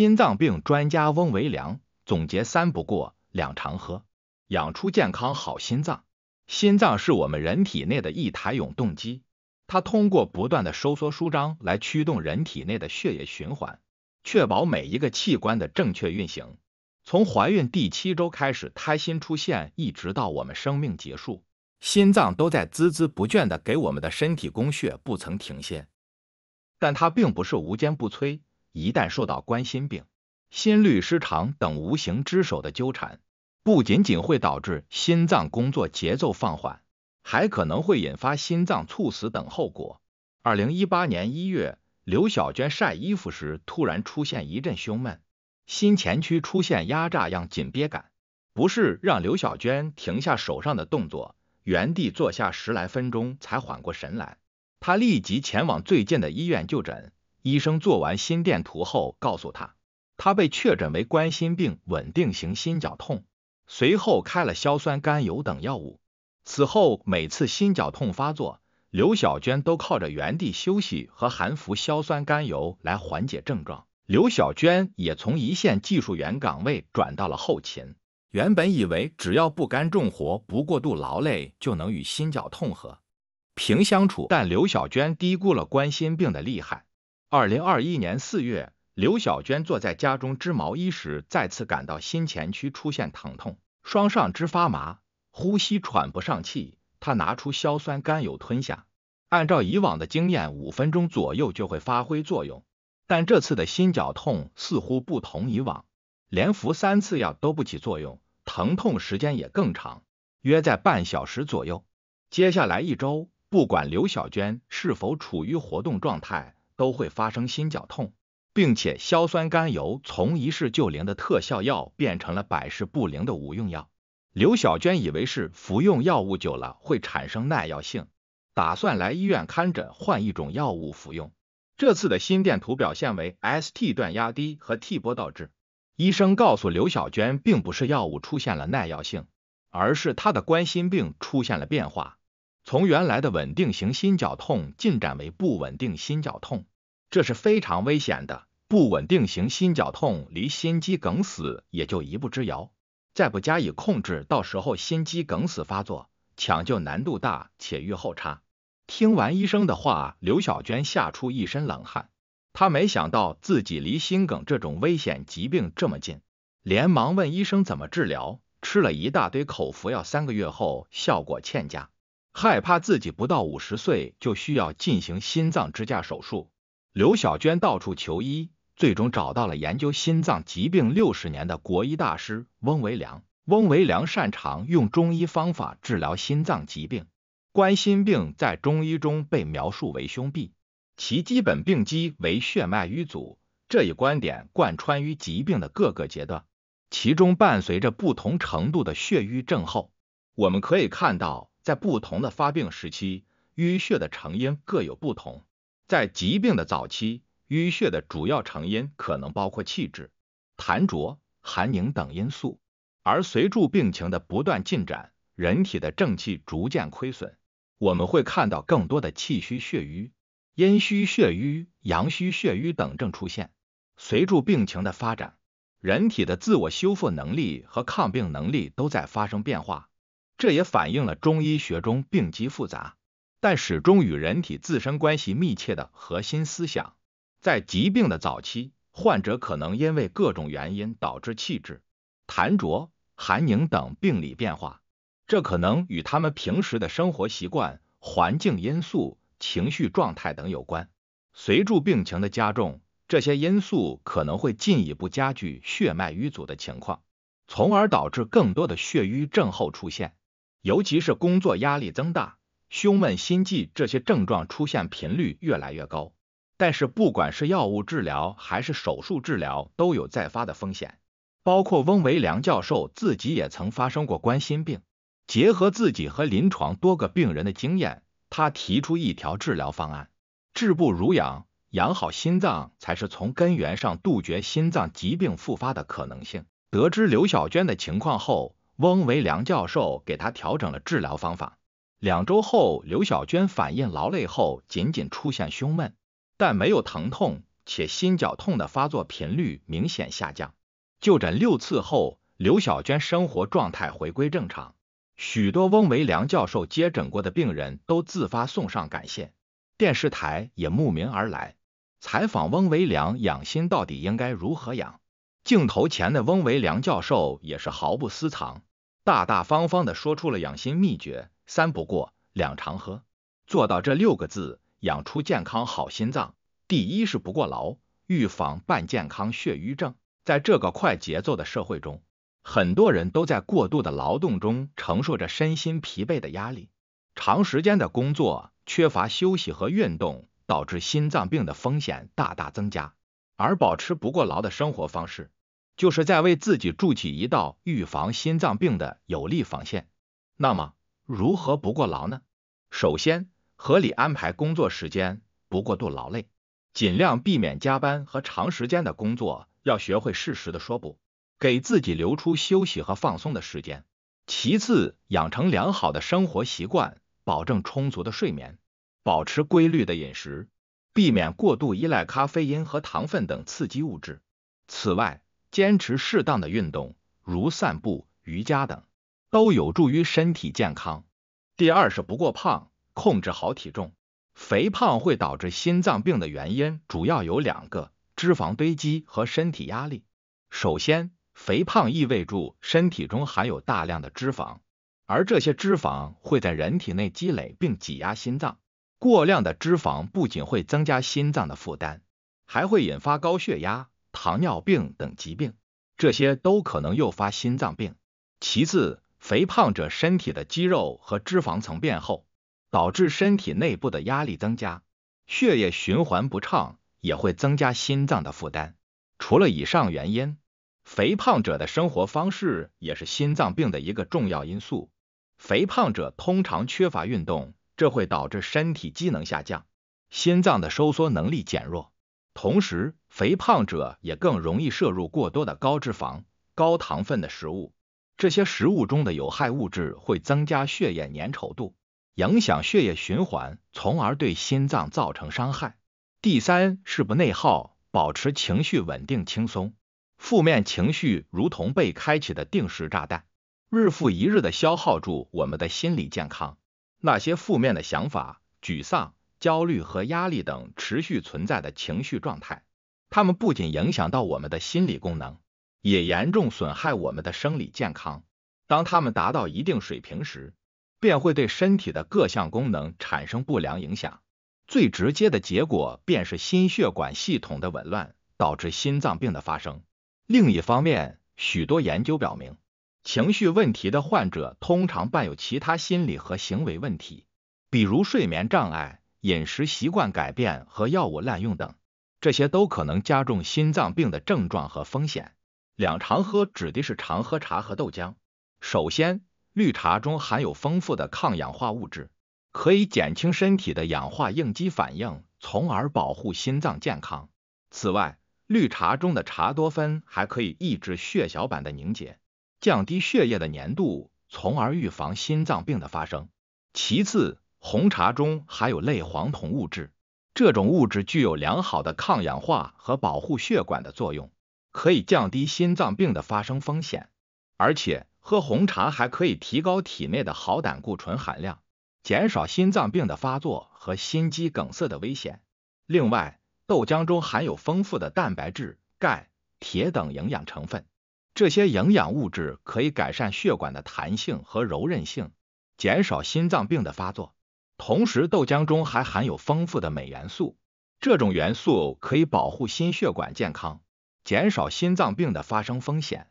心脏病专家翁维良总结三不过，两常喝，养出健康好心脏。心脏是我们人体内的一台永动机，它通过不断的收缩舒张来驱动人体内的血液循环，确保每一个器官的正确运行。从怀孕第七周开始，胎心出现，一直到我们生命结束，心脏都在孜孜不倦地给我们的身体供血，不曾停歇。但它并不是无坚不摧。一旦受到冠心病、心律失常等无形之手的纠缠，不仅仅会导致心脏工作节奏放缓，还可能会引发心脏猝死等后果。二零一八年一月，刘晓娟晒衣服时突然出现一阵胸闷，心前区出现压榨样紧憋感，不适让刘晓娟停下手上的动作，原地坐下十来分钟才缓过神来。她立即前往最近的医院就诊。医生做完心电图后，告诉他，他被确诊为冠心病稳定型心绞痛，随后开了硝酸甘油等药物。此后每次心绞痛发作，刘小娟都靠着原地休息和含服硝酸甘油来缓解症状。刘小娟也从一线技术员岗位转到了后勤。原本以为只要不干重活、不过度劳累，就能与心绞痛和平相处，但刘小娟低估了冠心病的厉害。二零二一年四月，刘小娟坐在家中织毛衣时，再次感到心前区出现疼痛，双上肢发麻，呼吸喘不上气。她拿出硝酸甘油吞下，按照以往的经验，五分钟左右就会发挥作用。但这次的心绞痛似乎不同以往，连服三次药都不起作用，疼痛时间也更长，约在半小时左右。接下来一周，不管刘小娟是否处于活动状态。都会发生心绞痛，并且硝酸甘油从一试就灵的特效药变成了百试不灵的无用药。刘小娟以为是服用药物久了会产生耐药性，打算来医院看诊换一种药物服用。这次的心电图表现为 S T 段压低和 T 波倒置。医生告诉刘小娟，并不是药物出现了耐药性，而是她的冠心病出现了变化，从原来的稳定型心绞痛进展为不稳定心绞痛。这是非常危险的，不稳定型心绞痛离心肌梗死也就一步之遥，再不加以控制，到时候心肌梗死发作，抢救难度大且预后差。听完医生的话，刘小娟吓出一身冷汗，她没想到自己离心梗这种危险疾病这么近，连忙问医生怎么治疗。吃了一大堆口服药三个月后效果欠佳，害怕自己不到五十岁就需要进行心脏支架手术。刘小娟到处求医，最终找到了研究心脏疾病六十年的国医大师翁维良。翁维良擅长用中医方法治疗心脏疾病。冠心病在中医中被描述为胸痹，其基本病机为血脉瘀阻。这一观点贯穿于疾病的各个阶段，其中伴随着不同程度的血瘀症候。我们可以看到，在不同的发病时期，淤血的成因各有不同。在疾病的早期，淤血的主要成因可能包括气滞、痰浊、寒凝等因素。而随着病情的不断进展，人体的正气逐渐亏损，我们会看到更多的气虚血瘀、阴虚血瘀、阳虚血瘀等症出现。随着病情的发展，人体的自我修复能力和抗病能力都在发生变化，这也反映了中医学中病机复杂。但始终与人体自身关系密切的核心思想，在疾病的早期，患者可能因为各种原因导致气滞、痰浊、寒凝等病理变化，这可能与他们平时的生活习惯、环境因素、情绪状态等有关。随住病情的加重，这些因素可能会进一步加剧血脉淤阻的情况，从而导致更多的血瘀症候出现，尤其是工作压力增大。胸闷、心悸这些症状出现频率越来越高，但是不管是药物治疗还是手术治疗，都有再发的风险。包括翁维良教授自己也曾发生过冠心病，结合自己和临床多个病人的经验，他提出一条治疗方案：治不如养，养好心脏才是从根源上杜绝心脏疾病复发的可能性。得知刘小娟的情况后，翁维良教授给她调整了治疗方法。两周后，刘小娟反应劳累后仅仅出现胸闷，但没有疼痛，且心绞痛的发作频率明显下降。就诊六次后，刘小娟生活状态回归正常。许多翁维良教授接诊过的病人都自发送上感谢，电视台也慕名而来采访翁维良养心到底应该如何养？镜头前的翁维良教授也是毫不私藏，大大方方的说出了养心秘诀。三不过，两常喝，做到这六个字，养出健康好心脏。第一是不过劳，预防半健康血瘀症。在这个快节奏的社会中，很多人都在过度的劳动中承受着身心疲惫的压力，长时间的工作、缺乏休息和运动，导致心脏病的风险大大增加。而保持不过劳的生活方式，就是在为自己筑起一道预防心脏病的有力防线。那么，如何不过劳呢？首先，合理安排工作时间，不过度劳累，尽量避免加班和长时间的工作，要学会适时的说不，给自己留出休息和放松的时间。其次，养成良好的生活习惯，保证充足的睡眠，保持规律的饮食，避免过度依赖咖啡因和糖分等刺激物质。此外，坚持适当的运动，如散步、瑜伽等。都有助于身体健康。第二是不过胖，控制好体重。肥胖会导致心脏病的原因主要有两个：脂肪堆积和身体压力。首先，肥胖意味着身体中含有大量的脂肪，而这些脂肪会在人体内积累并挤压心脏。过量的脂肪不仅会增加心脏的负担，还会引发高血压、糖尿病等疾病，这些都可能诱发心脏病。其次，肥胖者身体的肌肉和脂肪层变厚，导致身体内部的压力增加，血液循环不畅也会增加心脏的负担。除了以上原因，肥胖者的生活方式也是心脏病的一个重要因素。肥胖者通常缺乏运动，这会导致身体机能下降，心脏的收缩能力减弱。同时，肥胖者也更容易摄入过多的高脂肪、高糖分的食物。这些食物中的有害物质会增加血液粘稠度，影响血液循环，从而对心脏造成伤害。第三是不内耗，保持情绪稳定、轻松。负面情绪如同被开启的定时炸弹，日复一日的消耗住我们的心理健康。那些负面的想法、沮丧、焦虑和压力等持续存在的情绪状态，它们不仅影响到我们的心理功能。也严重损害我们的生理健康。当它们达到一定水平时，便会对身体的各项功能产生不良影响。最直接的结果便是心血管系统的紊乱，导致心脏病的发生。另一方面，许多研究表明，情绪问题的患者通常伴有其他心理和行为问题，比如睡眠障碍、饮食习惯改变和药物滥用等，这些都可能加重心脏病的症状和风险。两常喝指的是常喝茶和豆浆。首先，绿茶中含有丰富的抗氧化物质，可以减轻身体的氧化应激反应，从而保护心脏健康。此外，绿茶中的茶多酚还可以抑制血小板的凝结，降低血液的粘度，从而预防心脏病的发生。其次，红茶中含有类黄酮物质，这种物质具有良好的抗氧化和保护血管的作用。可以降低心脏病的发生风险，而且喝红茶还可以提高体内的好胆固醇含量，减少心脏病的发作和心肌梗塞的危险。另外，豆浆中含有丰富的蛋白质、钙、铁等营养成分，这些营养物质可以改善血管的弹性和柔韧性，减少心脏病的发作。同时，豆浆中还含有丰富的镁元素，这种元素可以保护心血管健康。减少心脏病的发生风险。